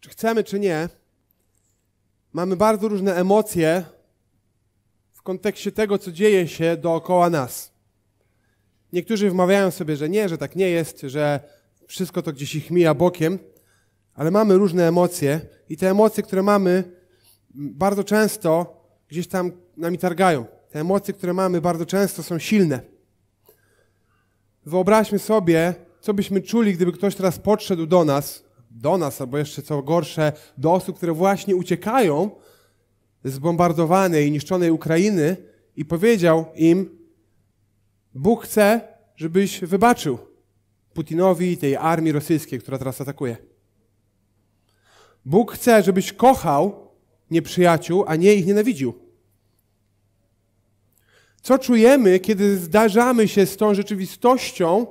czy chcemy, czy nie, mamy bardzo różne emocje w kontekście tego, co dzieje się dookoła nas. Niektórzy wmawiają sobie, że nie, że tak nie jest, że wszystko to gdzieś ich mija bokiem, ale mamy różne emocje i te emocje, które mamy, bardzo często gdzieś tam nami targają. Te emocje, które mamy, bardzo często są silne. Wyobraźmy sobie, co byśmy czuli, gdyby ktoś teraz podszedł do nas do nas, albo jeszcze co gorsze, do osób, które właśnie uciekają z bombardowanej i niszczonej Ukrainy i powiedział im, Bóg chce, żebyś wybaczył Putinowi i tej armii rosyjskiej, która teraz atakuje. Bóg chce, żebyś kochał nieprzyjaciół, a nie ich nienawidził. Co czujemy, kiedy zdarzamy się z tą rzeczywistością,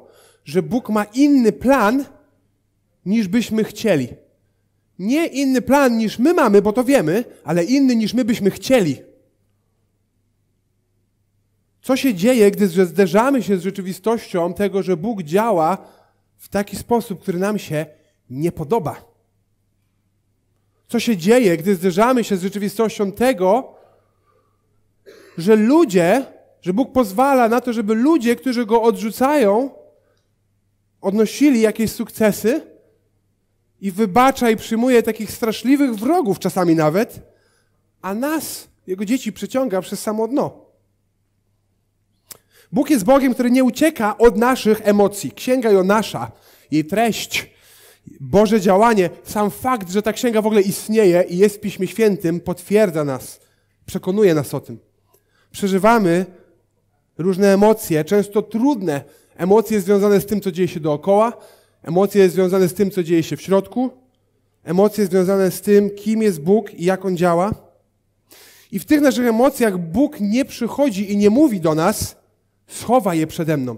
że Bóg ma inny plan, niż byśmy chcieli. Nie inny plan niż my mamy, bo to wiemy, ale inny niż my byśmy chcieli. Co się dzieje, gdy zderzamy się z rzeczywistością tego, że Bóg działa w taki sposób, który nam się nie podoba? Co się dzieje, gdy zderzamy się z rzeczywistością tego, że ludzie, że Bóg pozwala na to, żeby ludzie, którzy go odrzucają, odnosili jakieś sukcesy, i wybacza i przyjmuje takich straszliwych wrogów czasami nawet, a nas, jego dzieci, przeciąga przez samo dno. Bóg jest Bogiem, który nie ucieka od naszych emocji. Księga Jonasza, jej treść, Boże działanie, sam fakt, że ta księga w ogóle istnieje i jest w Piśmie Świętym, potwierdza nas, przekonuje nas o tym. Przeżywamy różne emocje, często trudne emocje związane z tym, co dzieje się dookoła, Emocje związane z tym, co dzieje się w środku, emocje związane z tym, kim jest Bóg i jak On działa. I w tych naszych emocjach Bóg nie przychodzi i nie mówi do nas, schowa je przede mną.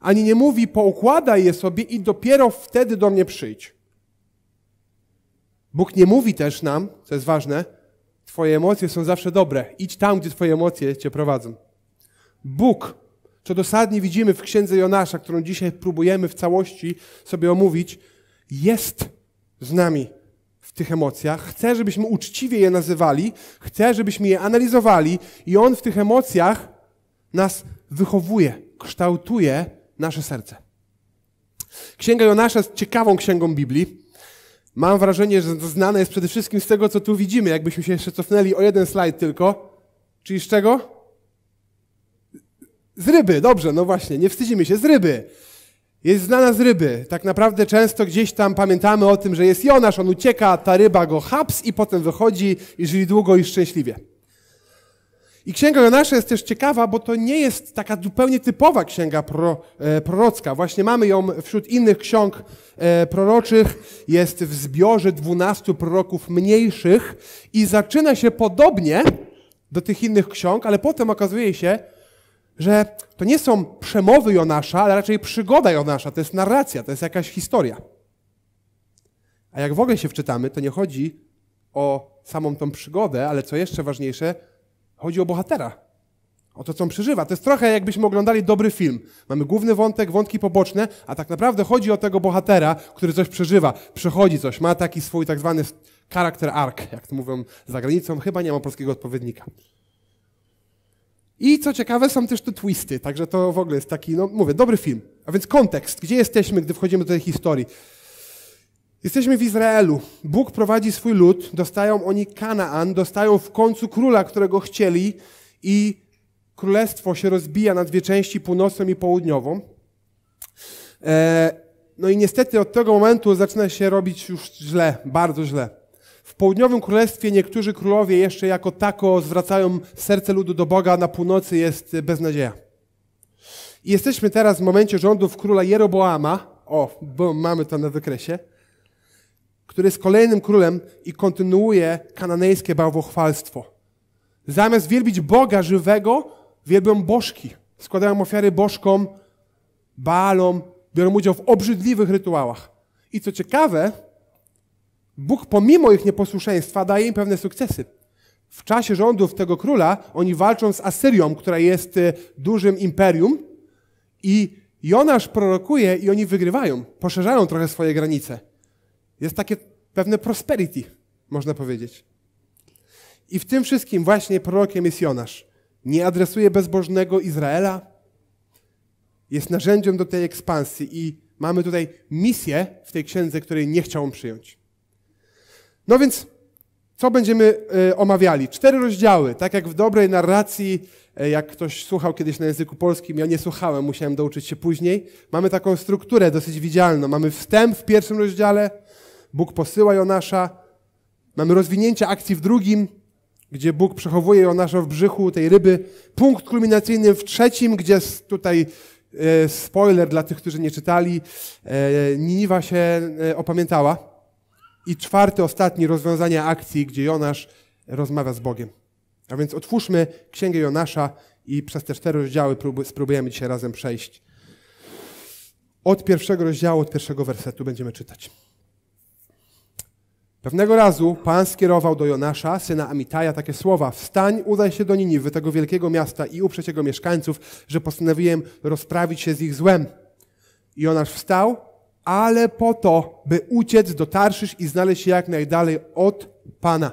Ani nie mówi, poukładaj je sobie i dopiero wtedy do mnie przyjdź. Bóg nie mówi też nam, co jest ważne, Twoje emocje są zawsze dobre. Idź tam, gdzie Twoje emocje Cię prowadzą. Bóg co dosadnie widzimy w księdze Jonasza, którą dzisiaj próbujemy w całości sobie omówić, jest z nami w tych emocjach. Chce, żebyśmy uczciwie je nazywali, chce, żebyśmy je analizowali, i on w tych emocjach nas wychowuje, kształtuje nasze serce. Księga Jonasza jest ciekawą księgą Biblii. Mam wrażenie, że znana jest przede wszystkim z tego, co tu widzimy, jakbyśmy się jeszcze cofnęli o jeden slajd tylko. Czyli z czego? Z ryby, dobrze, no właśnie, nie wstydzimy się, z ryby. Jest znana z ryby. Tak naprawdę często gdzieś tam pamiętamy o tym, że jest Jonasz, on ucieka, ta ryba go haps i potem wychodzi i żyli długo i szczęśliwie. I księga Jonasza jest też ciekawa, bo to nie jest taka zupełnie typowa księga pro, e, prorocka. Właśnie mamy ją wśród innych ksiąg e, proroczych, jest w zbiorze dwunastu proroków mniejszych i zaczyna się podobnie do tych innych ksiąg, ale potem okazuje się, że to nie są przemowy Jonasza, ale raczej przygoda Jonasza, to jest narracja, to jest jakaś historia. A jak w ogóle się wczytamy, to nie chodzi o samą tą przygodę, ale co jeszcze ważniejsze, chodzi o bohatera. O to, co on przeżywa. To jest trochę jakbyśmy oglądali dobry film. Mamy główny wątek, wątki poboczne, a tak naprawdę chodzi o tego bohatera, który coś przeżywa, przechodzi coś, ma taki swój tak zwany charakter arc, jak to mówią za granicą. Chyba nie ma polskiego odpowiednika. I co ciekawe, są też te twisty, także to w ogóle jest taki, no mówię, dobry film. A więc kontekst, gdzie jesteśmy, gdy wchodzimy do tej historii? Jesteśmy w Izraelu. Bóg prowadzi swój lud, dostają oni Kanaan, dostają w końcu króla, którego chcieli i królestwo się rozbija na dwie części, północną i południową. E, no i niestety od tego momentu zaczyna się robić już źle, bardzo źle południowym królestwie niektórzy królowie jeszcze jako tako zwracają serce ludu do Boga, a na północy jest beznadzieja. I jesteśmy teraz w momencie rządów króla Jeroboama, o, bo mamy to na wykresie, który jest kolejnym królem i kontynuuje kananejskie bałwochwalstwo. Zamiast wielbić Boga żywego, wielbią bożki. Składają ofiary bożkom, Baalom, biorą udział w obrzydliwych rytuałach. I co ciekawe, Bóg pomimo ich nieposłuszeństwa daje im pewne sukcesy. W czasie rządów tego króla oni walczą z Asyrią, która jest e, dużym imperium i Jonasz prorokuje i oni wygrywają, poszerzają trochę swoje granice. Jest takie pewne prosperity, można powiedzieć. I w tym wszystkim właśnie prorokiem jest Jonasz. Nie adresuje bezbożnego Izraela, jest narzędziem do tej ekspansji i mamy tutaj misję w tej księdze, której nie chciał on przyjąć. No więc co będziemy e, omawiali? Cztery rozdziały, tak jak w dobrej narracji, e, jak ktoś słuchał kiedyś na języku polskim, ja nie słuchałem, musiałem douczyć się później. Mamy taką strukturę dosyć widzialną. Mamy wstęp w pierwszym rozdziale, Bóg posyła Jonasza. Mamy rozwinięcie akcji w drugim, gdzie Bóg przechowuje Jonasza w brzychu tej ryby. Punkt kulminacyjny w trzecim, gdzie tutaj e, spoiler dla tych, którzy nie czytali, Niniwa się opamiętała. I czwarty, ostatni rozwiązanie akcji, gdzie Jonasz rozmawia z Bogiem. A więc otwórzmy Księgę Jonasza i przez te cztery rozdziały spróbujemy dzisiaj razem przejść. Od pierwszego rozdziału, od pierwszego wersetu będziemy czytać. Pewnego razu Pan skierował do Jonasza, syna Amitaja, takie słowa: Wstań, udaj się do Niniwy, tego wielkiego miasta, i uprzeć jego mieszkańców, że postanowiłem rozprawić się z ich złem. Jonasz wstał ale po to, by uciec do Tarszysz i znaleźć się jak najdalej od Pana.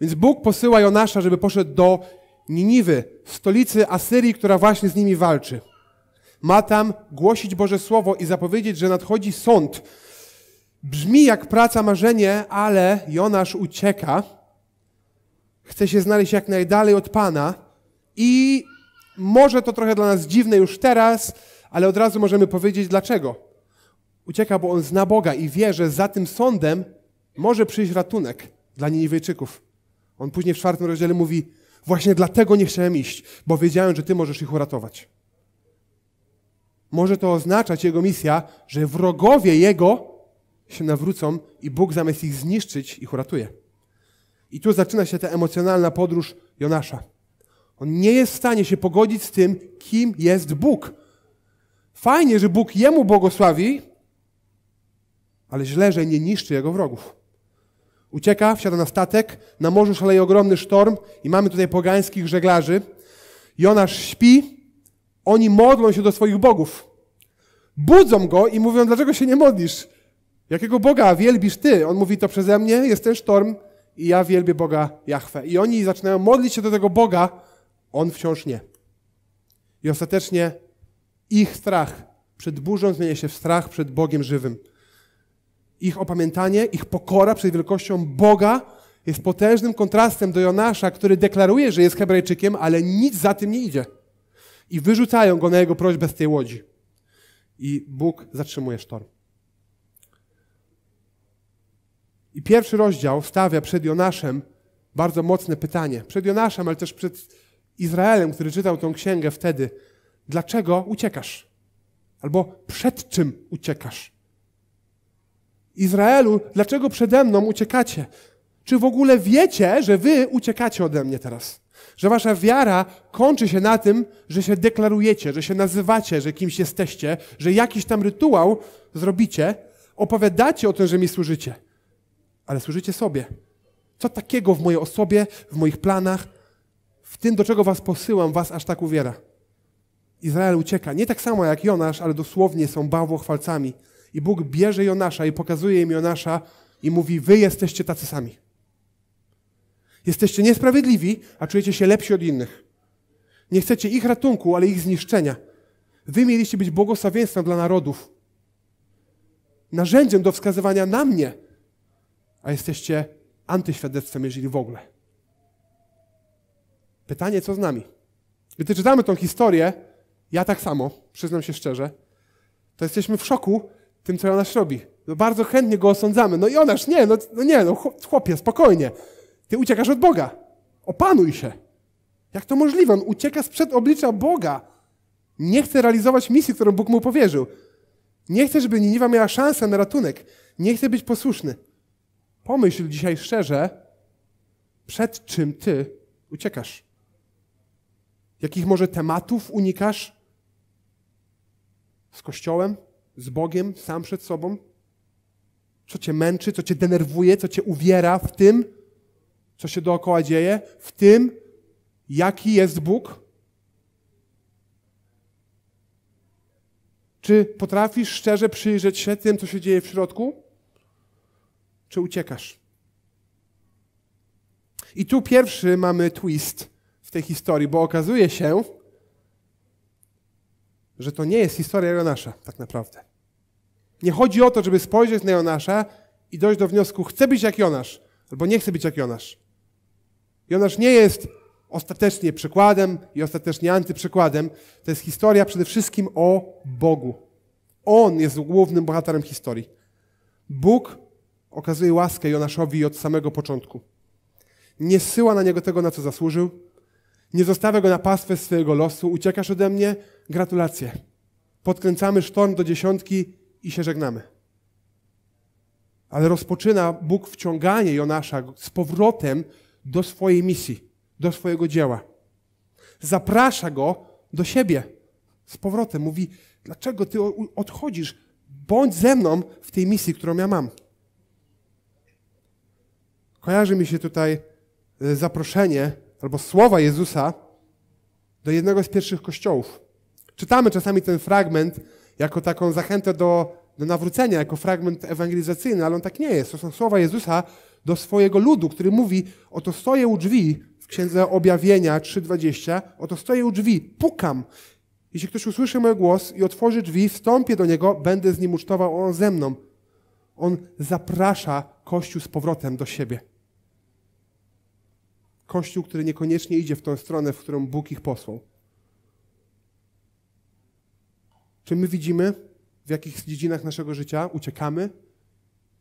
Więc Bóg posyła Jonasza, żeby poszedł do Niniwy, stolicy Asyrii, która właśnie z nimi walczy. Ma tam głosić Boże Słowo i zapowiedzieć, że nadchodzi sąd. Brzmi jak praca marzenie, ale Jonasz ucieka. Chce się znaleźć jak najdalej od Pana i może to trochę dla nas dziwne już teraz, ale od razu możemy powiedzieć dlaczego. Ucieka, bo on zna Boga i wie, że za tym sądem może przyjść ratunek dla Niniwejczyków. On później w czwartym rozdziale mówi, właśnie dlatego nie chciałem iść, bo wiedziałem, że Ty możesz ich uratować. Może to oznaczać jego misja, że wrogowie jego się nawrócą i Bóg zamiast ich zniszczyć, ich uratuje. I tu zaczyna się ta emocjonalna podróż Jonasza. On nie jest w stanie się pogodzić z tym, kim jest Bóg. Fajnie, że Bóg jemu błogosławi, ale źle, że nie niszczy jego wrogów. Ucieka, wsiada na statek, na morzu szaleje ogromny sztorm i mamy tutaj pogańskich żeglarzy. Jonasz śpi, oni modlą się do swoich bogów. Budzą go i mówią, dlaczego się nie modlisz? Jakiego Boga wielbisz ty? On mówi to przeze mnie, jest ten sztorm i ja wielbię Boga Jahwe. I oni zaczynają modlić się do tego Boga, on wciąż nie. I ostatecznie ich strach przed burzą zmienia się w strach przed Bogiem żywym. Ich opamiętanie, ich pokora przed wielkością Boga jest potężnym kontrastem do Jonasza, który deklaruje, że jest Hebrajczykiem, ale nic za tym nie idzie. I wyrzucają go na jego prośbę z tej łodzi. I Bóg zatrzymuje sztorm. I pierwszy rozdział stawia przed Jonaszem bardzo mocne pytanie. Przed Jonaszem, ale też przed Izraelem, który czytał tą księgę wtedy dlaczego uciekasz? Albo przed czym uciekasz? Izraelu, dlaczego przede mną uciekacie? Czy w ogóle wiecie, że wy uciekacie ode mnie teraz? Że wasza wiara kończy się na tym, że się deklarujecie, że się nazywacie, że kimś jesteście, że jakiś tam rytuał zrobicie, opowiadacie o tym, że mi służycie. Ale służycie sobie. Co takiego w mojej osobie, w moich planach, w tym, do czego was posyłam, was aż tak uwiera? Izrael ucieka. Nie tak samo jak Jonasz, ale dosłownie są bałwochwalcami. I Bóg bierze Jonasza i pokazuje im Jonasza i mówi, wy jesteście tacy sami. Jesteście niesprawiedliwi, a czujecie się lepsi od innych. Nie chcecie ich ratunku, ale ich zniszczenia. Wy mieliście być błogosławieństwem dla narodów. Narzędziem do wskazywania na mnie, a jesteście antyświadectwem, jeżeli w ogóle. Pytanie, co z nami? Gdy czytamy tą historię, ja tak samo, przyznam się szczerze, to jesteśmy w szoku tym, co Jonasz robi. No bardzo chętnie go osądzamy. No i Jonasz, nie, no, no nie, no chłopie, spokojnie. Ty uciekasz od Boga. Opanuj się. Jak to możliwe? On ucieka sprzed oblicza Boga. Nie chce realizować misji, którą Bóg mu powierzył. Nie chce, żeby Niniwa miała szansę na ratunek. Nie chce być posłuszny. Pomyśl dzisiaj szczerze, przed czym ty uciekasz. Jakich może tematów unikasz? z Kościołem, z Bogiem, sam przed sobą? Co cię męczy, co cię denerwuje, co cię uwiera w tym, co się dookoła dzieje, w tym, jaki jest Bóg? Czy potrafisz szczerze przyjrzeć się tym, co się dzieje w środku? Czy uciekasz? I tu pierwszy mamy twist w tej historii, bo okazuje się, że to nie jest historia Jonasza tak naprawdę. Nie chodzi o to, żeby spojrzeć na Jonasza i dojść do wniosku, chcę być jak Jonasz, albo nie chcę być jak Jonasz. Jonasz nie jest ostatecznie przykładem i ostatecznie antyprzykładem. To jest historia przede wszystkim o Bogu. On jest głównym bohaterem historii. Bóg okazuje łaskę Jonaszowi od samego początku. Nie syła na niego tego, na co zasłużył, nie zostawę go na pastwę swojego losu. Uciekasz ode mnie? Gratulacje. Podkręcamy sztorm do dziesiątki i się żegnamy. Ale rozpoczyna Bóg wciąganie Jonasza z powrotem do swojej misji, do swojego dzieła. Zaprasza go do siebie z powrotem. Mówi, dlaczego ty odchodzisz? Bądź ze mną w tej misji, którą ja mam. Kojarzy mi się tutaj e, zaproszenie albo słowa Jezusa do jednego z pierwszych kościołów. Czytamy czasami ten fragment jako taką zachętę do, do nawrócenia, jako fragment ewangelizacyjny, ale on tak nie jest. To są słowa Jezusa do swojego ludu, który mówi: Oto stoję u drzwi, w księdze objawienia 3:20, oto stoję u drzwi, pukam. Jeśli ktoś usłyszy mój głos i otworzy drzwi, wstąpię do niego, będę z nim ucztował, on ze mną. On zaprasza Kościół z powrotem do siebie. Kościół, który niekoniecznie idzie w tą stronę, w którą Bóg ich posłał. Czy my widzimy, w jakich dziedzinach naszego życia uciekamy?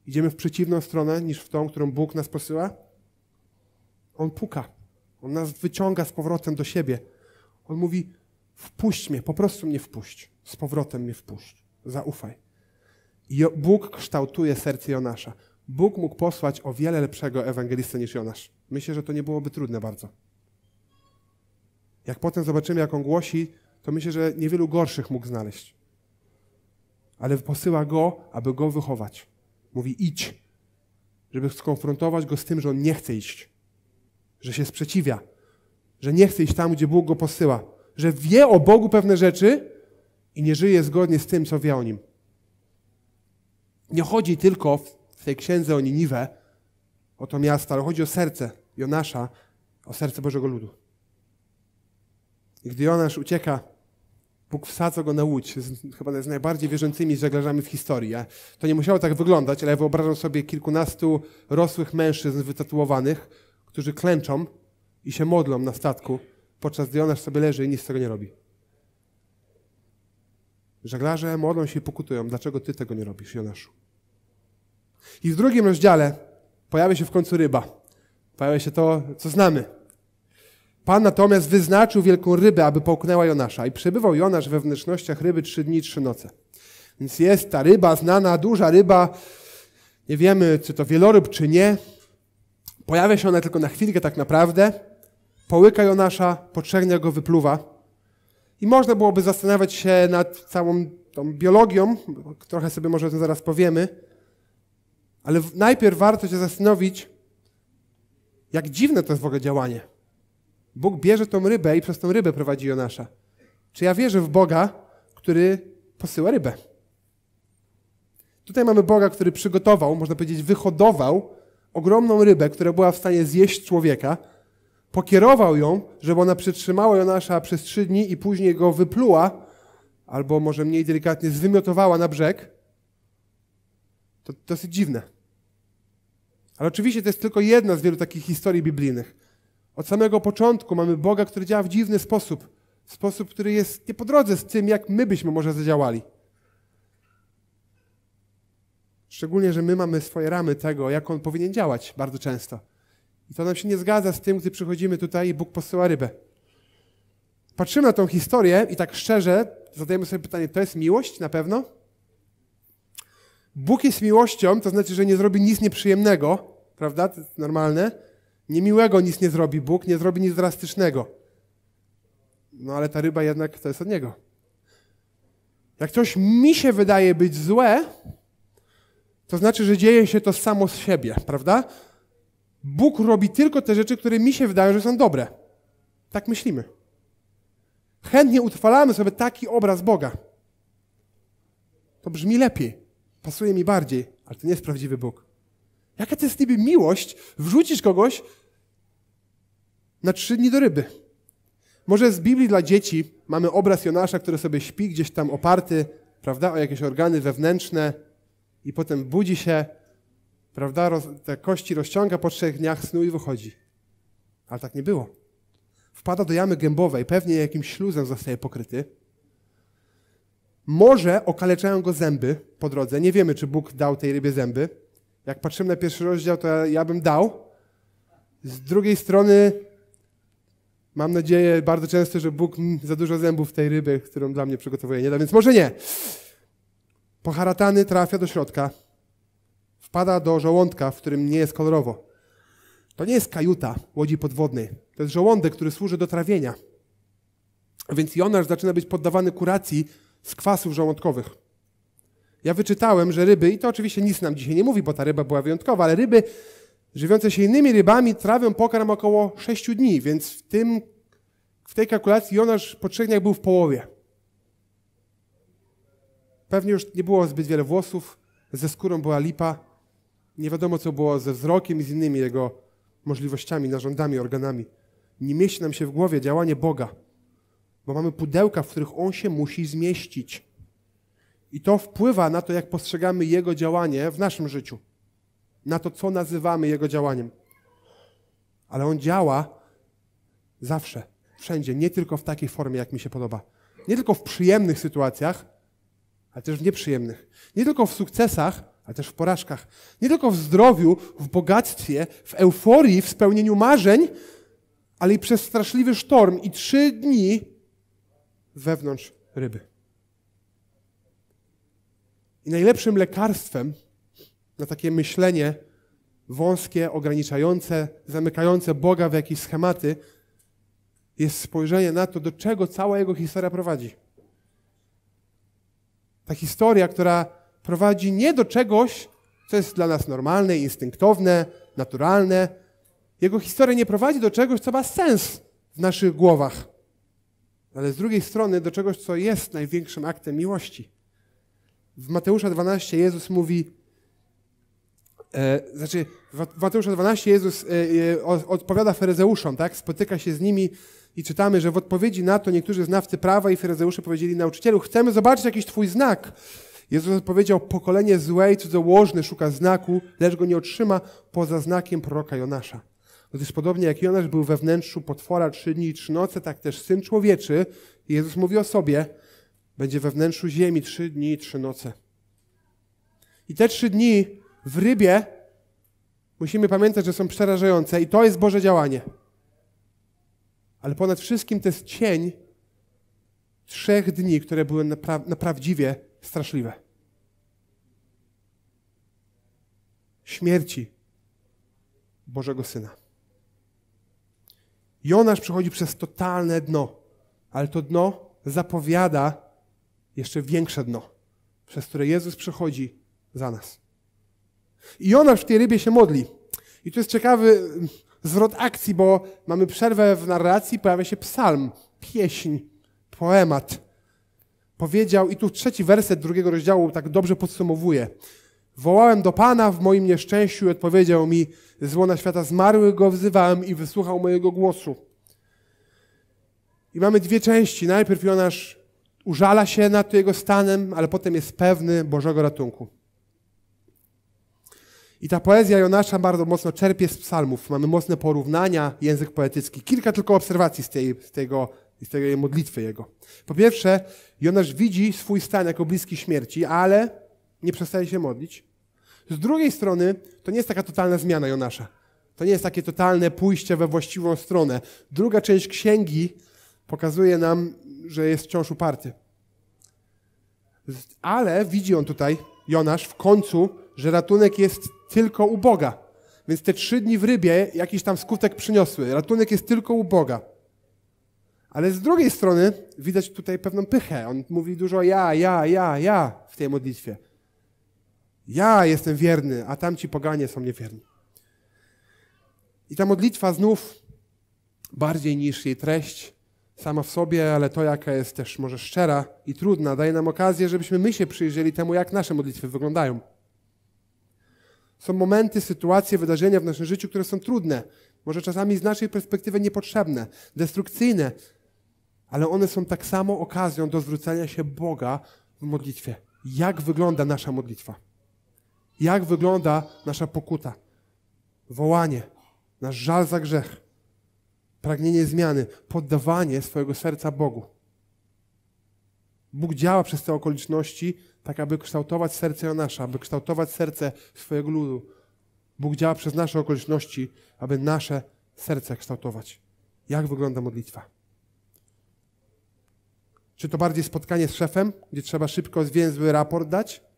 Idziemy w przeciwną stronę niż w tą, którą Bóg nas posyła? On puka. On nas wyciąga z powrotem do siebie. On mówi: Wpuść mnie, po prostu mnie wpuść. Z powrotem mnie wpuść. Zaufaj. I Bóg kształtuje serce Jonasza. Bóg mógł posłać o wiele lepszego ewangelistę niż Jonasz. Myślę, że to nie byłoby trudne bardzo. Jak potem zobaczymy, jak on głosi, to myślę, że niewielu gorszych mógł znaleźć. Ale posyła go, aby go wychować. Mówi: idź, żeby skonfrontować go z tym, że on nie chce iść, że się sprzeciwia, że nie chce iść tam, gdzie Bóg go posyła, że wie o Bogu pewne rzeczy i nie żyje zgodnie z tym, co wie o nim. Nie chodzi tylko w tej księdze o Niniwę, o to miasto, ale chodzi o serce Jonasza, o serce Bożego Ludu. I gdy Jonasz ucieka, Bóg wsadza go na łódź, z, chyba z najbardziej wierzącymi żeglarzami w historii. to nie musiało tak wyglądać, ale ja wyobrażam sobie kilkunastu rosłych mężczyzn wytatuowanych, którzy klęczą i się modlą na statku, podczas gdy Jonasz sobie leży i nic z tego nie robi. Żeglarze modlą się i pokutują. Dlaczego ty tego nie robisz, Jonaszu? I w drugim rozdziale pojawia się w końcu ryba. Pojawia się to, co znamy. Pan natomiast wyznaczył wielką rybę, aby połknęła Jonasza. I przebywał Jonasz we wnętrznościach ryby trzy dni, trzy noce. Więc jest ta ryba znana, duża ryba. Nie wiemy, czy to wieloryb, czy nie. Pojawia się ona tylko na chwilkę tak naprawdę. Połyka Jonasza, poczernia go, wypluwa. I można byłoby zastanawiać się nad całą tą biologią, trochę sobie może o tym zaraz powiemy, ale najpierw warto się zastanowić, jak dziwne to jest w ogóle działanie. Bóg bierze tą rybę i przez tą rybę prowadzi Jonasza. Czy ja wierzę w Boga, który posyła rybę? Tutaj mamy Boga, który przygotował, można powiedzieć, wyhodował ogromną rybę, która była w stanie zjeść człowieka, pokierował ją, żeby ona przytrzymała Jonasza przez trzy dni i później go wypluła, albo może mniej delikatnie zwymiotowała na brzeg. To dosyć dziwne. Ale oczywiście to jest tylko jedna z wielu takich historii biblijnych. Od samego początku mamy Boga, który działa w dziwny sposób. Sposób, który jest nie po drodze z tym, jak my byśmy może zadziałali. Szczególnie, że my mamy swoje ramy tego, jak on powinien działać bardzo często. I to nam się nie zgadza z tym, gdy przychodzimy tutaj i Bóg posyła rybę. Patrzymy na tą historię i tak szczerze zadajemy sobie pytanie, to jest miłość na pewno? Bóg jest miłością, to znaczy, że nie zrobi nic nieprzyjemnego, prawda? To jest normalne. Niemiłego nic nie zrobi Bóg, nie zrobi nic drastycznego. No ale ta ryba jednak to jest od niego. Jak coś mi się wydaje być złe, to znaczy, że dzieje się to samo z siebie, prawda? Bóg robi tylko te rzeczy, które mi się wydają, że są dobre. Tak myślimy. Chętnie utrwalamy sobie taki obraz Boga. To brzmi lepiej pasuje mi bardziej, ale to nie jest prawdziwy Bóg. Jaka to jest niby miłość wrzucić kogoś na trzy dni do ryby? Może z Biblii dla dzieci mamy obraz Jonasza, który sobie śpi gdzieś tam oparty, prawda, o jakieś organy wewnętrzne i potem budzi się, prawda, roz, te kości rozciąga po trzech dniach snu i wychodzi. Ale tak nie było. Wpada do jamy gębowej, pewnie jakimś śluzem zostaje pokryty może okaleczają go zęby po drodze. Nie wiemy, czy Bóg dał tej rybie zęby. Jak patrzymy na pierwszy rozdział, to ja, ja bym dał. Z drugiej strony Mam nadzieję bardzo często, że Bóg za dużo zębów tej ryby, którą dla mnie przygotowuje, nie da, więc może nie. Poharatany trafia do środka, wpada do żołądka, w którym nie jest kolorowo. To nie jest kajuta łodzi podwodnej. To jest żołądek, który służy do trawienia. Więc Jonasz zaczyna być poddawany kuracji z kwasów żołądkowych. Ja wyczytałem, że ryby, i to oczywiście nic nam dzisiaj nie mówi, bo ta ryba była wyjątkowa, ale ryby żywiące się innymi rybami trawią pokarm około 6 dni, więc w, tym, w tej kalkulacji Jonasz po trzech dniach był w połowie. Pewnie już nie było zbyt wiele włosów, ze skórą była lipa, nie wiadomo co było ze wzrokiem i z innymi jego możliwościami, narządami, organami. Nie mieści nam się w głowie działanie Boga – bo mamy pudełka, w których on się musi zmieścić. I to wpływa na to, jak postrzegamy jego działanie w naszym życiu, na to, co nazywamy jego działaniem. Ale on działa zawsze, wszędzie, nie tylko w takiej formie, jak mi się podoba. Nie tylko w przyjemnych sytuacjach, ale też w nieprzyjemnych. Nie tylko w sukcesach, ale też w porażkach. Nie tylko w zdrowiu, w bogactwie, w euforii, w spełnieniu marzeń, ale i przez straszliwy sztorm. I trzy dni wewnątrz ryby. I najlepszym lekarstwem na takie myślenie wąskie, ograniczające, zamykające Boga w jakieś schematy, jest spojrzenie na to, do czego cała jego historia prowadzi. Ta historia, która prowadzi nie do czegoś, co jest dla nas normalne, instynktowne, naturalne. Jego historia nie prowadzi do czegoś, co ma sens w naszych głowach ale z drugiej strony do czegoś, co jest największym aktem miłości. W Mateusza 12 Jezus mówi, e, znaczy w Mateusza 12 Jezus e, e odpowiada faryzeuszom, tak? spotyka się z nimi i czytamy, że w odpowiedzi na to niektórzy znawcy prawa i faryzeusze powiedzieli nauczycielu, chcemy zobaczyć jakiś twój znak. Jezus odpowiedział, pokolenie złe i cudzołożne szuka znaku, lecz go nie otrzyma poza znakiem proroka Jonasza. Gdyż podobnie jak Jonasz był we wnętrzu potwora trzy dni i trzy noce, tak też Syn Człowieczy, Jezus mówi o sobie, będzie we wnętrzu ziemi trzy dni i trzy noce. I te trzy dni w rybie musimy pamiętać, że są przerażające i to jest Boże działanie. Ale ponad wszystkim to jest cień trzech dni, które były napra naprawdę straszliwe. Śmierci Bożego Syna. Jonasz przechodzi przez totalne dno, ale to dno zapowiada jeszcze większe dno, przez które Jezus przechodzi za nas. I Jonasz w tej rybie się modli. I tu jest ciekawy zwrot akcji, bo mamy przerwę w narracji, pojawia się psalm, pieśń, poemat. Powiedział, i tu trzeci werset drugiego rozdziału tak dobrze podsumowuje. Wołałem do Pana w moim nieszczęściu i odpowiedział mi, z łona świata zmarłych go wzywałem i wysłuchał mojego głosu. I mamy dwie części. Najpierw Jonasz użala się nad jego stanem, ale potem jest pewny Bożego ratunku. I ta poezja Jonasza bardzo mocno czerpie z psalmów. Mamy mocne porównania, język poetycki. Kilka tylko obserwacji z, tej, z tego z tej modlitwy jego. Po pierwsze, Jonasz widzi swój stan jako bliski śmierci, ale nie przestaje się modlić. Z drugiej strony, to nie jest taka totalna zmiana Jonasza. To nie jest takie totalne pójście we właściwą stronę. Druga część księgi pokazuje nam, że jest wciąż uparty. Ale widzi on tutaj, Jonasz, w końcu, że ratunek jest tylko u Boga. Więc te trzy dni w rybie jakiś tam skutek przyniosły. Ratunek jest tylko u Boga. Ale z drugiej strony widać tutaj pewną pychę. On mówi dużo ja, ja, ja, ja w tej modlitwie. Ja jestem wierny, a tamci poganie są niewierni. I ta modlitwa znów bardziej niż jej treść sama w sobie, ale to, jaka jest też może szczera i trudna, daje nam okazję, żebyśmy my się przyjrzeli temu, jak nasze modlitwy wyglądają. Są momenty, sytuacje, wydarzenia w naszym życiu, które są trudne, może czasami z naszej perspektywy niepotrzebne, destrukcyjne, ale one są tak samo okazją do zwrócenia się Boga w modlitwie. Jak wygląda nasza modlitwa? jak wygląda nasza pokuta, wołanie, nasz żal za grzech, pragnienie zmiany, poddawanie swojego serca Bogu. Bóg działa przez te okoliczności, tak aby kształtować serce Jonasza, aby kształtować serce swojego ludu. Bóg działa przez nasze okoliczności, aby nasze serce kształtować. Jak wygląda modlitwa? Czy to bardziej spotkanie z szefem, gdzie trzeba szybko zwięzły raport dać?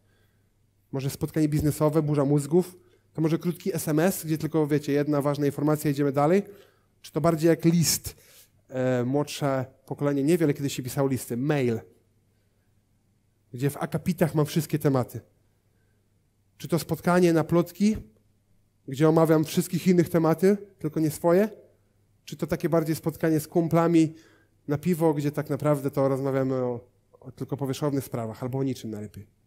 może spotkanie biznesowe, burza mózgów, to może krótki SMS, gdzie tylko, wiecie, jedna ważna informacja, idziemy dalej, czy to bardziej jak list. E, młodsze pokolenie nie wie, ale kiedyś się pisało listy, mail, gdzie w akapitach mam wszystkie tematy. Czy to spotkanie na plotki, gdzie omawiam wszystkich innych tematy, tylko nie swoje? Czy to takie bardziej spotkanie z kumplami na piwo, gdzie tak naprawdę to rozmawiamy o, o tylko powierzchownych sprawach albo o niczym najlepiej?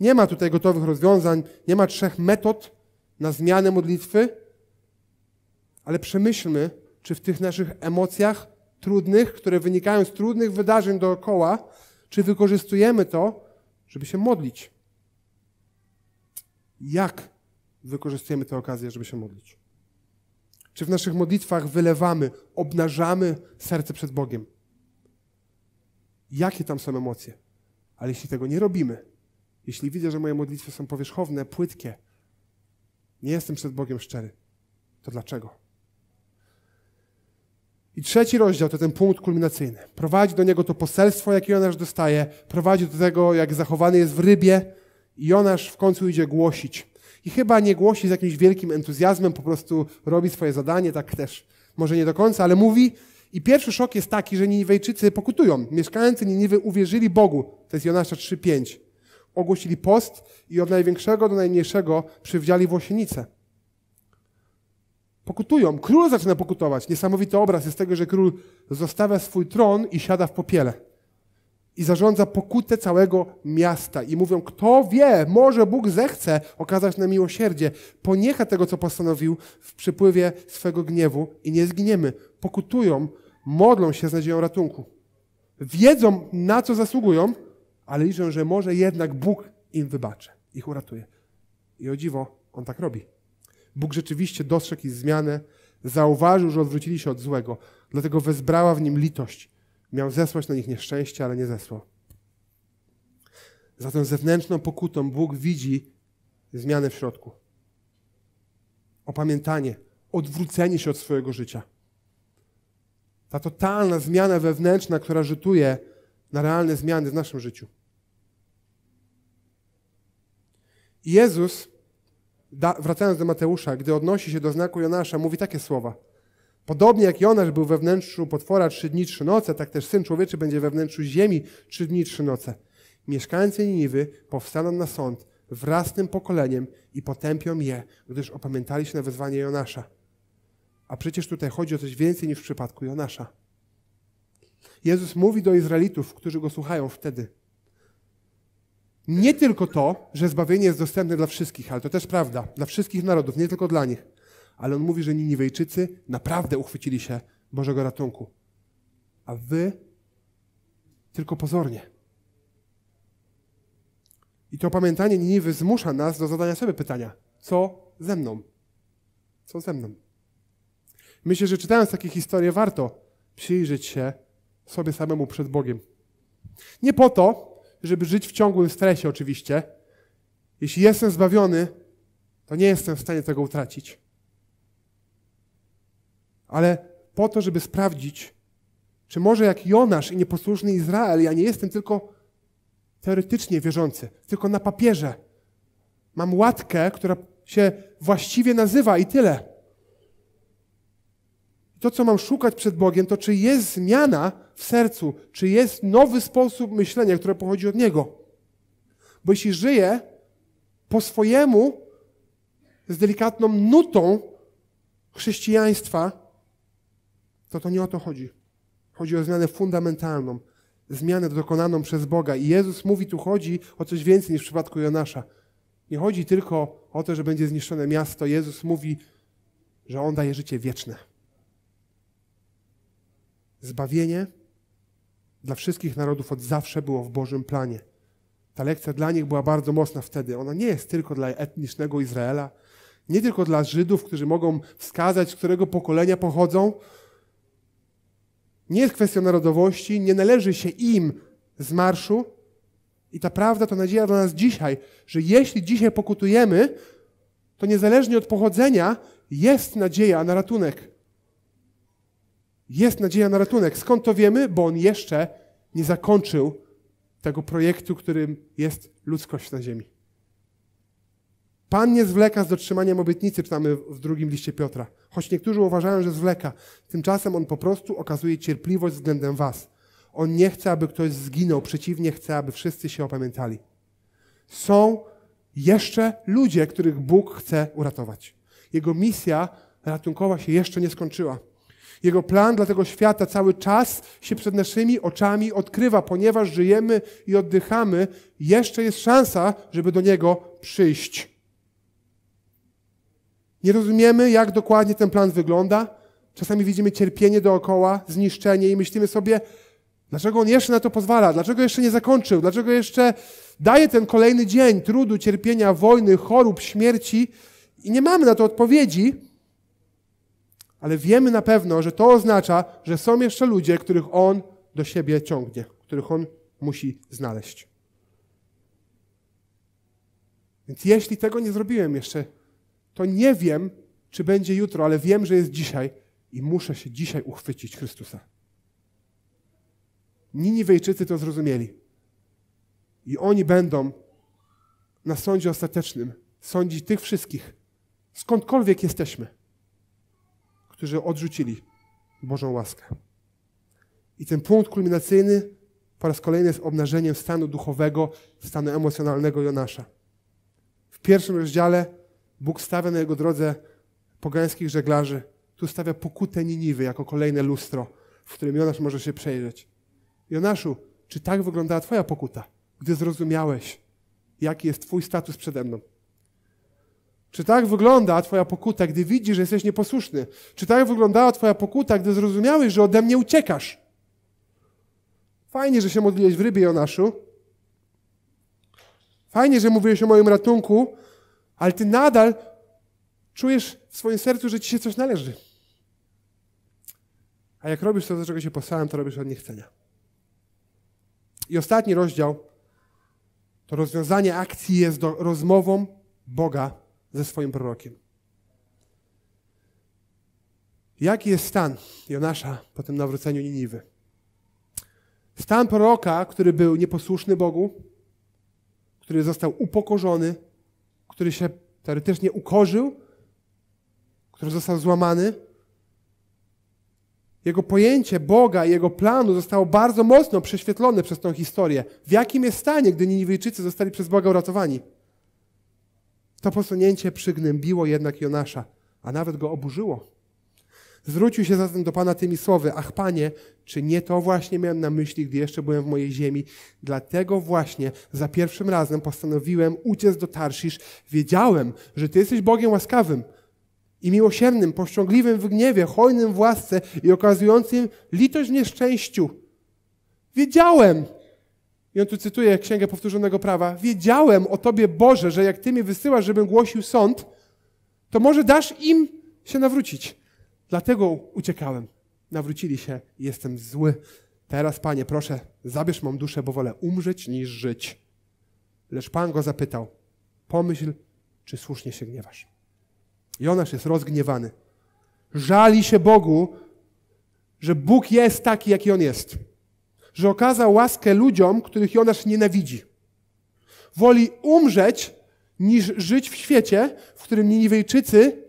Nie ma tutaj gotowych rozwiązań, nie ma trzech metod na zmianę modlitwy, ale przemyślmy, czy w tych naszych emocjach trudnych, które wynikają z trudnych wydarzeń dookoła, czy wykorzystujemy to, żeby się modlić. Jak wykorzystujemy tę okazję, żeby się modlić? Czy w naszych modlitwach wylewamy, obnażamy serce przed Bogiem? Jakie tam są emocje? Ale jeśli tego nie robimy, jeśli widzę, że moje modlitwy są powierzchowne, płytkie, nie jestem przed Bogiem szczery, to dlaczego? I trzeci rozdział to ten punkt kulminacyjny. Prowadzi do niego to poselstwo, jakie Jonasz dostaje, prowadzi do tego, jak zachowany jest w rybie, i Jonasz w końcu idzie głosić. I chyba nie głosi z jakimś wielkim entuzjazmem, po prostu robi swoje zadanie, tak też, może nie do końca, ale mówi. I pierwszy szok jest taki, że Niniwejczycy pokutują. Mieszkańcy Niniwy uwierzyli Bogu. To jest Jonasza 3,5 ogłosili post i od największego do najmniejszego przywdziali włosienicę. Pokutują. Król zaczyna pokutować. Niesamowity obraz jest tego, że król zostawia swój tron i siada w popiele. I zarządza pokutę całego miasta. I mówią, kto wie, może Bóg zechce okazać nam miłosierdzie. Poniecha tego, co postanowił w przypływie swego gniewu i nie zginiemy. Pokutują, modlą się z nadzieją ratunku. Wiedzą, na co zasługują, ale liczą, że może jednak Bóg im wybaczy, ich uratuje. I o dziwo, on tak robi. Bóg rzeczywiście dostrzegł ich zmianę, zauważył, że odwrócili się od złego, dlatego wezbrała w nim litość. Miał zesłać na nich nieszczęście, ale nie zesłał. Za tą zewnętrzną pokutą Bóg widzi zmianę w środku. Opamiętanie, odwrócenie się od swojego życia. Ta totalna zmiana wewnętrzna, która rzutuje na realne zmiany w naszym życiu. Jezus, wracając do Mateusza, gdy odnosi się do znaku Jonasza, mówi takie słowa. Podobnie jak Jonasz był we wnętrzu potwora trzy dni, trzy noce, tak też Syn Człowieczy będzie we wnętrzu ziemi trzy dni, trzy noce. Mieszkańcy Niniwy powstaną na sąd wraz z tym pokoleniem i potępią je, gdyż opamiętali się na wezwanie Jonasza. A przecież tutaj chodzi o coś więcej niż w przypadku Jonasza. Jezus mówi do Izraelitów, którzy go słuchają wtedy – nie tylko to, że zbawienie jest dostępne dla wszystkich, ale to też prawda, dla wszystkich narodów, nie tylko dla nich. Ale on mówi, że Niniwejczycy naprawdę uchwycili się Bożego ratunku. A wy tylko pozornie. I to pamiętanie Niniwy zmusza nas do zadania sobie pytania: co ze mną? Co ze mną? Myślę, że czytając takie historie, warto przyjrzeć się sobie samemu przed Bogiem. Nie po to, żeby żyć w ciągłym stresie oczywiście. Jeśli jestem zbawiony, to nie jestem w stanie tego utracić. Ale po to, żeby sprawdzić, czy może jak Jonasz i nieposłuszny Izrael, ja nie jestem tylko teoretycznie wierzący, tylko na papierze. Mam łatkę, która się właściwie nazywa i tyle. To, co mam szukać przed Bogiem, to czy jest zmiana w sercu, czy jest nowy sposób myślenia, który pochodzi od Niego. Bo jeśli żyję po swojemu, z delikatną nutą chrześcijaństwa, to to nie o to chodzi. Chodzi o zmianę fundamentalną, zmianę dokonaną przez Boga. I Jezus mówi, tu chodzi o coś więcej niż w przypadku Jonasza. Nie chodzi tylko o to, że będzie zniszczone miasto. Jezus mówi, że On daje życie wieczne. Zbawienie dla wszystkich narodów od zawsze było w Bożym planie. Ta lekcja dla nich była bardzo mocna wtedy. Ona nie jest tylko dla etnicznego Izraela, nie tylko dla Żydów, którzy mogą wskazać, z którego pokolenia pochodzą. Nie jest kwestią narodowości, nie należy się im z marszu. I ta prawda to nadzieja dla nas dzisiaj, że jeśli dzisiaj pokutujemy, to niezależnie od pochodzenia jest nadzieja na ratunek jest nadzieja na ratunek. Skąd to wiemy? Bo on jeszcze nie zakończył tego projektu, którym jest ludzkość na ziemi. Pan nie zwleka z dotrzymaniem obietnicy, czytamy w drugim liście Piotra. Choć niektórzy uważają, że zwleka, tymczasem on po prostu okazuje cierpliwość względem was. On nie chce, aby ktoś zginął, przeciwnie, chce, aby wszyscy się opamiętali. Są jeszcze ludzie, których Bóg chce uratować. Jego misja ratunkowa się jeszcze nie skończyła. Jego plan dla tego świata cały czas się przed naszymi oczami odkrywa, ponieważ żyjemy i oddychamy, jeszcze jest szansa, żeby do Niego przyjść. Nie rozumiemy, jak dokładnie ten plan wygląda. Czasami widzimy cierpienie dookoła, zniszczenie i myślimy sobie, dlaczego On jeszcze na to pozwala, dlaczego jeszcze nie zakończył, dlaczego jeszcze daje ten kolejny dzień trudu, cierpienia, wojny, chorób, śmierci i nie mamy na to odpowiedzi ale wiemy na pewno, że to oznacza, że są jeszcze ludzie, których on do siebie ciągnie, których on musi znaleźć. Więc jeśli tego nie zrobiłem jeszcze, to nie wiem, czy będzie jutro, ale wiem, że jest dzisiaj i muszę się dzisiaj uchwycić Chrystusa. Niniwejczycy to zrozumieli. I oni będą na sądzie ostatecznym sądzić tych wszystkich, skądkolwiek jesteśmy którzy odrzucili Bożą łaskę. I ten punkt kulminacyjny po raz kolejny jest obnażeniem stanu duchowego, stanu emocjonalnego Jonasza. W pierwszym rozdziale Bóg stawia na jego drodze pogańskich żeglarzy. Tu stawia pokutę Niniwy jako kolejne lustro, w którym Jonasz może się przejrzeć. Jonaszu, czy tak wyglądała Twoja pokuta, gdy zrozumiałeś, jaki jest Twój status przede mną? Czy tak wygląda Twoja pokuta, gdy widzisz, że jesteś nieposłuszny? Czy tak wyglądała Twoja pokuta, gdy zrozumiałeś, że ode mnie uciekasz? Fajnie, że się modliłeś w rybie Jonaszu. Fajnie, że mówiłeś o moim ratunku, ale ty nadal czujesz w swoim sercu, że ci się coś należy. A jak robisz to, do czego się posłałem, to robisz od niechcenia. I ostatni rozdział to rozwiązanie akcji jest do, rozmową Boga ze swoim prorokiem. Jaki jest stan Jonasza po tym nawróceniu Niniwy? Stan proroka, który był nieposłuszny Bogu, który został upokorzony, który się teoretycznie ukorzył, który został złamany. Jego pojęcie Boga i jego planu zostało bardzo mocno prześwietlone przez tą historię. W jakim jest stanie, gdy Niniwyjczycy zostali przez Boga uratowani? To posunięcie przygnębiło jednak Jonasza, a nawet go oburzyło. Zwrócił się zatem do Pana tymi słowy: Ach, Panie, czy nie to właśnie miałem na myśli, gdy jeszcze byłem w mojej ziemi? Dlatego właśnie za pierwszym razem postanowiłem uciec do Tarszisz. Wiedziałem, że Ty jesteś Bogiem łaskawym i miłosiernym, pościągliwym w gniewie, hojnym w łasce i okazującym litość w nieszczęściu. Wiedziałem, i on tu cytuje Księgę Powtórzonego Prawa. Wiedziałem o Tobie, Boże, że jak Ty mnie wysyłasz, żebym głosił sąd, to może dasz im się nawrócić. Dlatego uciekałem. Nawrócili się. Jestem zły. Teraz, Panie, proszę, zabierz mą duszę, bo wolę umrzeć niż żyć. Lecz Pan go zapytał. Pomyśl, czy słusznie się gniewasz. Jonasz jest rozgniewany. Żali się Bogu, że Bóg jest taki, jaki On jest że okazał łaskę ludziom, których Jonasz nienawidzi. Woli umrzeć, niż żyć w świecie, w którym Niniwejczycy,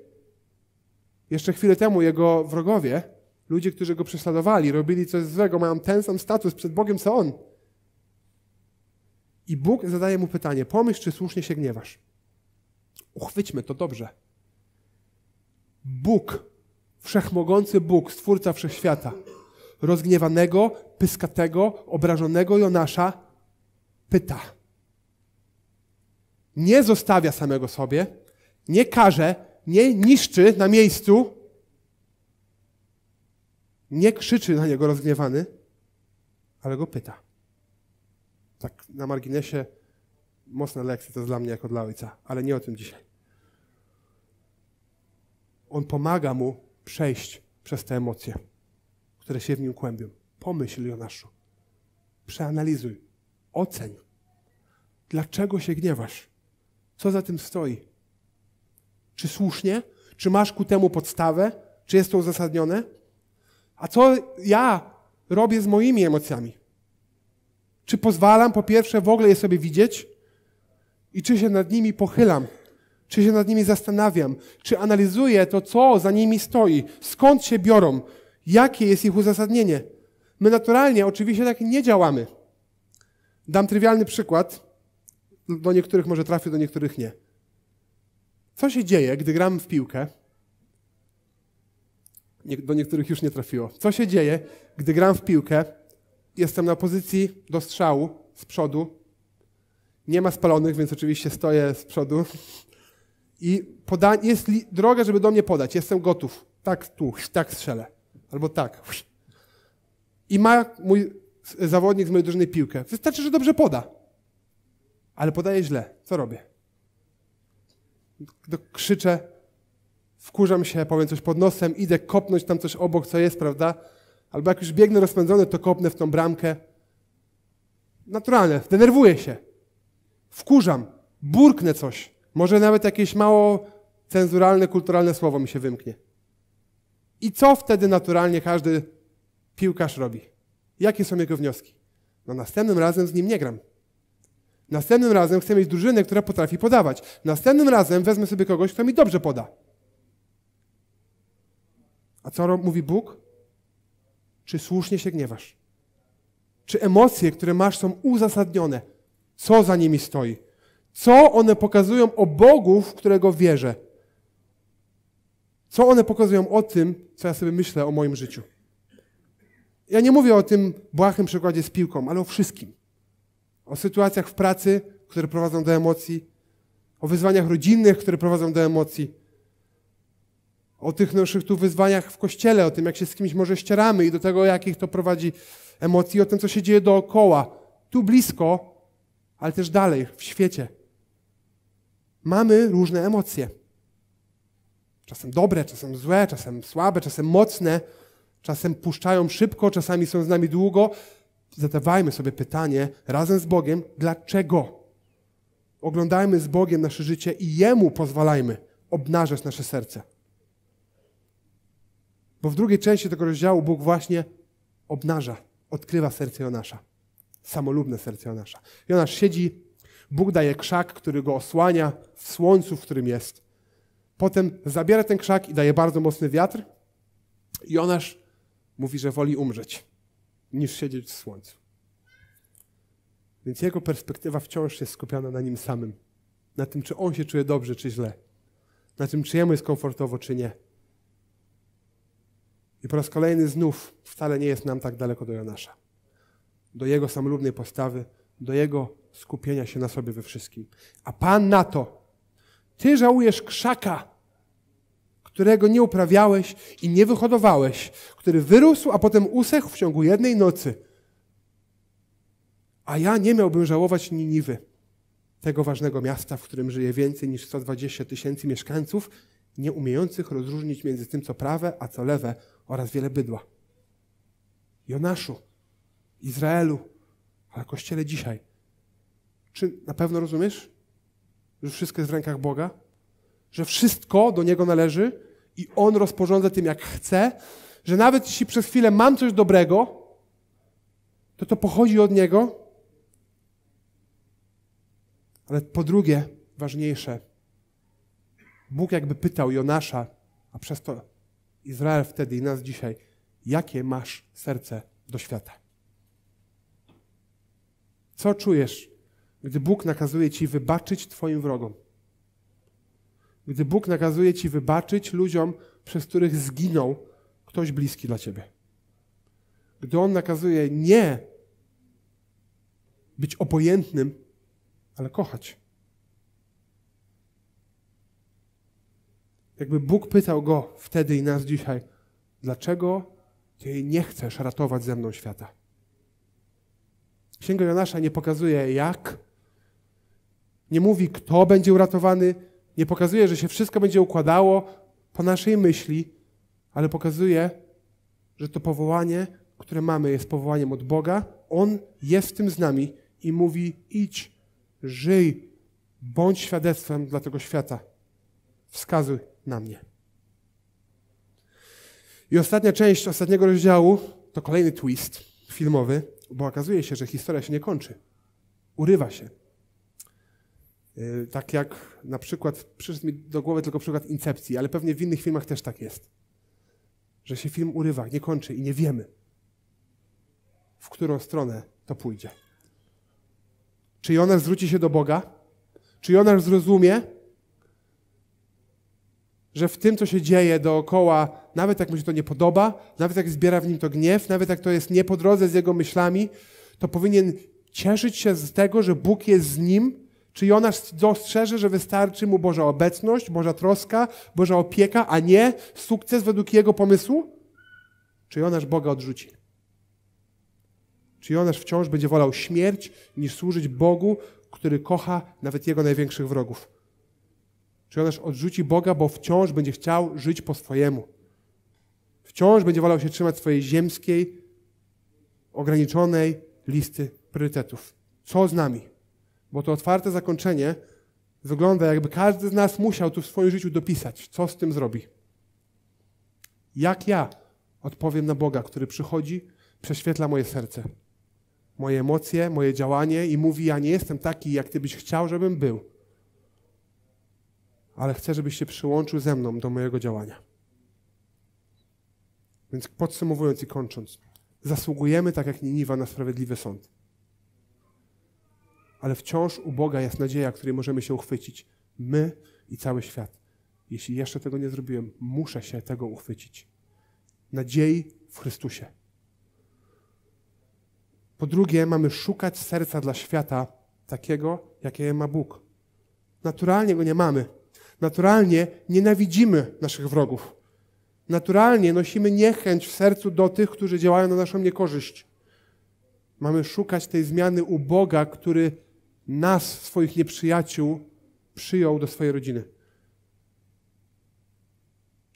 jeszcze chwilę temu jego wrogowie, ludzie, którzy go prześladowali, robili coś złego, mają ten sam status przed Bogiem, co on. I Bóg zadaje mu pytanie: pomyśl, czy słusznie się gniewasz. Uchwyćmy to dobrze. Bóg, wszechmogący Bóg, stwórca wszechświata, rozgniewanego, pyskatego, obrażonego Jonasza pyta. Nie zostawia samego sobie, nie każe, nie niszczy na miejscu, nie krzyczy na niego rozgniewany, ale go pyta. Tak na marginesie mocna lekcja to jest dla mnie jako dla ojca, ale nie o tym dzisiaj. On pomaga mu przejść przez te emocje które się w nim kłębią. Pomyśl, Jonaszu. Przeanalizuj. Oceń. Dlaczego się gniewasz? Co za tym stoi? Czy słusznie? Czy masz ku temu podstawę? Czy jest to uzasadnione? A co ja robię z moimi emocjami? Czy pozwalam po pierwsze w ogóle je sobie widzieć? I czy się nad nimi pochylam? Czy się nad nimi zastanawiam? Czy analizuję to, co za nimi stoi? Skąd się biorą? Jakie jest ich uzasadnienie? My naturalnie oczywiście tak nie działamy. Dam trywialny przykład. Do niektórych może trafię, do niektórych nie. Co się dzieje, gdy gram w piłkę? Do niektórych już nie trafiło. Co się dzieje, gdy gram w piłkę? Jestem na pozycji do strzału z przodu. Nie ma spalonych, więc oczywiście stoję z przodu. I poda- jest droga, żeby do mnie podać. Jestem gotów. Tak tu, tak strzelę albo tak. I ma mój zawodnik z mojej drużyny piłkę. Wystarczy, że dobrze poda. Ale podaje źle. Co robię? Krzyczę, wkurzam się, powiem coś pod nosem, idę kopnąć tam coś obok, co jest, prawda? Albo jak już biegnę rozpędzony, to kopnę w tą bramkę. Naturalne, denerwuję się. Wkurzam, burknę coś. Może nawet jakieś mało cenzuralne, kulturalne słowo mi się wymknie. I co wtedy naturalnie każdy piłkarz robi? Jakie są jego wnioski? No następnym razem z nim nie gram. Następnym razem chcę mieć drużynę, która potrafi podawać. Następnym razem wezmę sobie kogoś, kto mi dobrze poda. A co mówi Bóg? Czy słusznie się gniewasz? Czy emocje, które masz, są uzasadnione? Co za nimi stoi? Co one pokazują o Bogu, w którego wierzę? Co one pokazują o tym, co ja sobie myślę o moim życiu? Ja nie mówię o tym błahym przykładzie z piłką, ale o wszystkim. O sytuacjach w pracy, które prowadzą do emocji, o wyzwaniach rodzinnych, które prowadzą do emocji, o tych naszych tu wyzwaniach w kościele, o tym, jak się z kimś może ścieramy i do tego, jakich to prowadzi emocji, o tym, co się dzieje dookoła, tu blisko, ale też dalej, w świecie. Mamy różne emocje. Czasem dobre, czasem złe, czasem słabe, czasem mocne, czasem puszczają szybko, czasami są z nami długo. Zadawajmy sobie pytanie razem z Bogiem, dlaczego? Oglądajmy z Bogiem nasze życie i Jemu pozwalajmy obnażać nasze serce. Bo w drugiej części tego rozdziału Bóg właśnie obnaża, odkrywa serce Jonasza. Samolubne serce Jonasza. Jonasz siedzi, Bóg daje krzak, który go osłania w słońcu, w którym jest. Potem zabiera ten krzak i daje bardzo mocny wiatr. I Jonasz mówi, że woli umrzeć, niż siedzieć w słońcu. Więc jego perspektywa wciąż jest skupiona na nim samym. Na tym, czy on się czuje dobrze, czy źle. Na tym, czy jemu jest komfortowo, czy nie. I po raz kolejny znów wcale nie jest nam tak daleko do Jonasza. Do jego samolubnej postawy, do jego skupienia się na sobie we wszystkim. A Pan na to, ty żałujesz krzaka, którego nie uprawiałeś i nie wyhodowałeś, który wyrósł, a potem usechł w ciągu jednej nocy. A ja nie miałbym żałować Niniwy, tego ważnego miasta, w którym żyje więcej niż 120 tysięcy mieszkańców, nie umiejących rozróżnić między tym, co prawe, a co lewe, oraz wiele bydła. Jonaszu, Izraelu, ale Kościele dzisiaj. Czy na pewno rozumiesz, że wszystko jest w rękach Boga? Że wszystko do Niego należy? i On rozporządza tym, jak chce, że nawet jeśli przez chwilę mam coś dobrego, to to pochodzi od Niego. Ale po drugie, ważniejsze, Bóg jakby pytał Jonasza, a przez to Izrael wtedy i nas dzisiaj, jakie masz serce do świata? Co czujesz, gdy Bóg nakazuje ci wybaczyć Twoim wrogom? gdy Bóg nakazuje ci wybaczyć ludziom, przez których zginął ktoś bliski dla ciebie. Gdy On nakazuje nie być obojętnym, ale kochać. Jakby Bóg pytał go wtedy i nas dzisiaj, dlaczego ty nie chcesz ratować ze mną świata? Księga Jonasza nie pokazuje jak, nie mówi kto będzie uratowany, nie pokazuje, że się wszystko będzie układało po naszej myśli, ale pokazuje, że to powołanie, które mamy, jest powołaniem od Boga. On jest w tym z nami i mówi: idź, żyj, bądź świadectwem dla tego świata. Wskazuj na mnie. I ostatnia część ostatniego rozdziału to kolejny twist filmowy, bo okazuje się, że historia się nie kończy. Urywa się. Y, tak jak na przykład, przyszedł mi do głowy tylko przykład Incepcji, ale pewnie w innych filmach też tak jest. Że się film urywa, nie kończy i nie wiemy, w którą stronę to pójdzie. Czy ona zwróci się do Boga? Czy ona zrozumie, że w tym, co się dzieje dookoła, nawet jak mu się to nie podoba, nawet jak zbiera w nim to gniew, nawet jak to jest nie po drodze z jego myślami, to powinien cieszyć się z tego, że Bóg jest z nim czy Jonasz dostrzeże, że wystarczy mu Boża obecność, Boża troska, Boża opieka, a nie sukces według jego pomysłu? Czy Jonasz Boga odrzuci? Czy Jonasz wciąż będzie wolał śmierć niż służyć Bogu, który kocha nawet jego największych wrogów? Czy Jonasz odrzuci Boga, bo wciąż będzie chciał żyć po swojemu? Wciąż będzie wolał się trzymać swojej ziemskiej, ograniczonej listy priorytetów. Co z nami? Bo to otwarte zakończenie wygląda, jakby każdy z nas musiał tu w swoim życiu dopisać, co z tym zrobi. Jak ja odpowiem na Boga, który przychodzi, prześwietla moje serce, moje emocje, moje działanie i mówi: Ja nie jestem taki, jak Ty byś chciał, żebym był, ale chcę, żebyś się przyłączył ze mną do mojego działania. Więc podsumowując i kończąc, zasługujemy tak jak Niniwa na sprawiedliwy sąd ale wciąż u Boga jest nadzieja, której możemy się uchwycić. My i cały świat. Jeśli jeszcze tego nie zrobiłem, muszę się tego uchwycić. Nadziei w Chrystusie. Po drugie, mamy szukać serca dla świata takiego, jakie ma Bóg. Naturalnie go nie mamy. Naturalnie nienawidzimy naszych wrogów. Naturalnie nosimy niechęć w sercu do tych, którzy działają na naszą niekorzyść. Mamy szukać tej zmiany u Boga, który nas, swoich nieprzyjaciół, przyjął do swojej rodziny.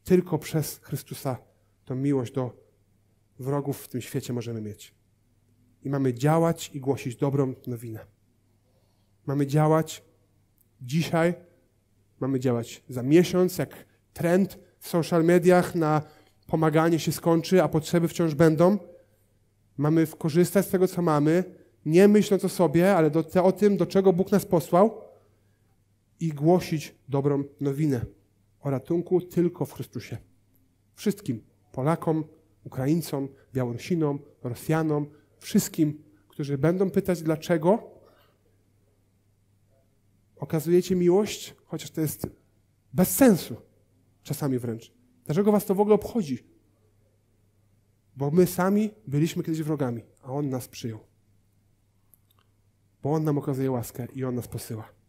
Tylko przez Chrystusa tą miłość do wrogów w tym świecie możemy mieć. I mamy działać i głosić dobrą nowinę. Mamy działać dzisiaj, mamy działać za miesiąc, jak trend w social mediach na pomaganie się skończy, a potrzeby wciąż będą. Mamy korzystać z tego, co mamy, nie myśląc o sobie, ale do, o tym, do czego Bóg nas posłał i głosić dobrą nowinę o ratunku tylko w Chrystusie. Wszystkim Polakom, Ukraińcom, Białorusinom, Rosjanom, wszystkim, którzy będą pytać dlaczego okazujecie miłość, chociaż to jest bez sensu, czasami wręcz. Dlaczego was to w ogóle obchodzi? Bo my sami byliśmy kiedyś wrogami, a on nas przyjął bo On nam okazuje łaskę i On nas posyła.